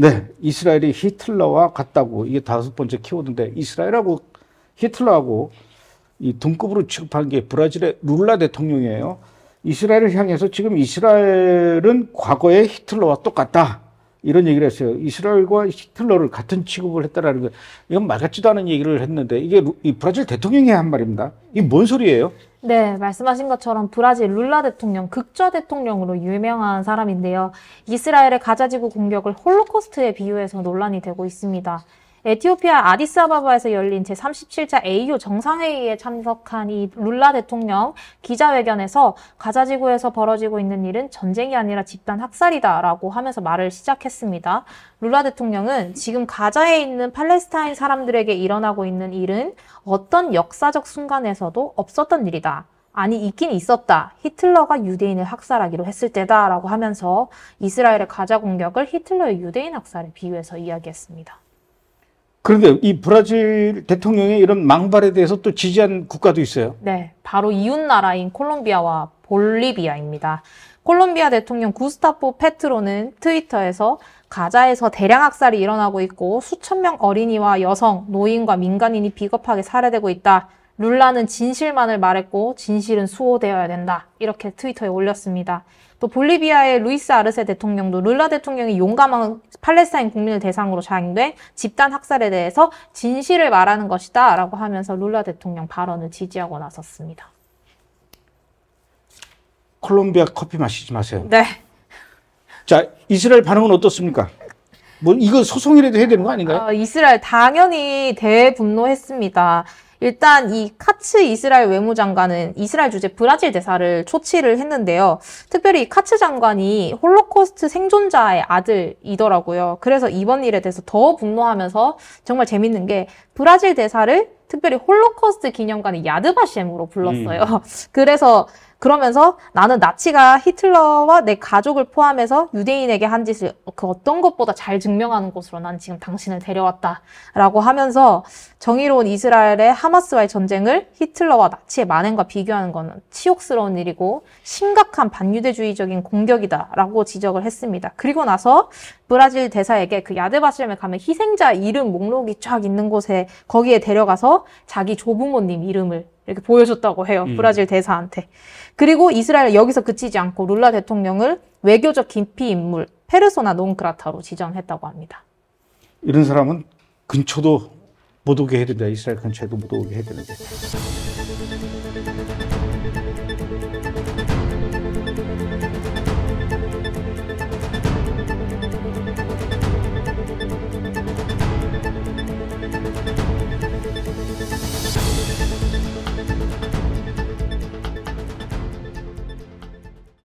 네, 이스라엘이 히틀러와 같다고 이게 다섯 번째 키워드인데 이스라엘하고 히틀러하고 이 등급으로 취급한 게 브라질의 룰라 대통령이에요. 이스라엘을 향해서 지금 이스라엘은 과거의 히틀러와 똑같다. 이런 얘기를 했어요. 이스라엘과 히틀러를 같은 취급을 했다라는 거. 이건 말 같지도 않은 얘기를 했는데 이게 이 브라질 대통령이 한 말입니다. 이게 뭔 소리예요? 네, 말씀하신 것처럼 브라질 룰라 대통령, 극좌 대통령으로 유명한 사람인데요. 이스라엘의 가자지구 공격을 홀로코스트에 비유해서 논란이 되고 있습니다. 에티오피아 아디스아바바에서 열린 제37차 AU 정상회의에 참석한 이 룰라 대통령 기자회견에서 가자지구에서 벌어지고 있는 일은 전쟁이 아니라 집단 학살이다라고 하면서 말을 시작했습니다. 룰라 대통령은 지금 가자에 있는 팔레스타인 사람들에게 일어나고 있는 일은 어떤 역사적 순간에서도 없었던 일이다. 아니 있긴 있었다. 히틀러가 유대인을 학살하기로 했을 때다라고 하면서 이스라엘의 가자 공격을 히틀러의 유대인 학살에 비유해서 이야기했습니다. 그런데 이 브라질 대통령의 이런 망발에 대해서 또 지지한 국가도 있어요. 네, 바로 이웃 나라인 콜롬비아와 볼리비아입니다. 콜롬비아 대통령 구스타포 페트로는 트위터에서 가자에서 대량 학살이 일어나고 있고 수천 명 어린이와 여성, 노인과 민간인이 비겁하게 살해되고 있다. 룰라는 진실만을 말했고 진실은 수호되어야 된다. 이렇게 트위터에 올렸습니다. 또 볼리비아의 루이스 아르세 대통령도 룰라 대통령이 용감한 팔레스타인 국민을 대상으로 자행된 집단 학살에 대해서 진실을 말하는 것이다 라고 하면서 룰라 대통령 발언을 지지하고 나섰습니다. 콜롬비아 커피 마시지 마세요. 네. 자, 이스라엘 반응은 어떻습니까? 뭐 이거 소송이라도 해야 되는 거 아닌가요? 어, 이스라엘 당연히 대분노했습니다. 일단 이 카츠 이스라엘 외무장관은 이스라엘 주재 브라질 대사를 초치를 했는데요. 특별히 카츠 장관이 홀로코스트 생존자의 아들이더라고요. 그래서 이번 일에 대해서 더 분노하면서 정말 재밌는 게 브라질 대사를 특별히 홀로코스트 기념관의 야드바시엠으로 불렀어요. 음. 그래서 그러면서 나는 나치가 히틀러와 내 가족을 포함해서 유대인에게 한 짓을 그 어떤 것보다 잘 증명하는 곳으로 난 지금 당신을 데려왔다 라고 하면서 정의로운 이스라엘의 하마스와의 전쟁을 히틀러와 나치의 만행과 비교하는 것은 치욕스러운 일이고 심각한 반유대주의적인 공격이다 라고 지적을 했습니다. 그리고 나서 브라질 대사에게 그 야드바실에 가면 희생자 이름 목록이 쫙 있는 곳에 거기에 데려가서 자기 조부모님 이름을 이렇게 보여줬다고 해요. 음. 브라질 대사한테. 그리고 이스라엘 여기서 그치지 않고 룰라 대통령을 외교적 기피 인물 페르소나 논크라타로 지정했다고 합니다. 이런 사람은 근처도 못 오게 해야 된다. 이스라엘 근처에도 못 오게 해야 되는데.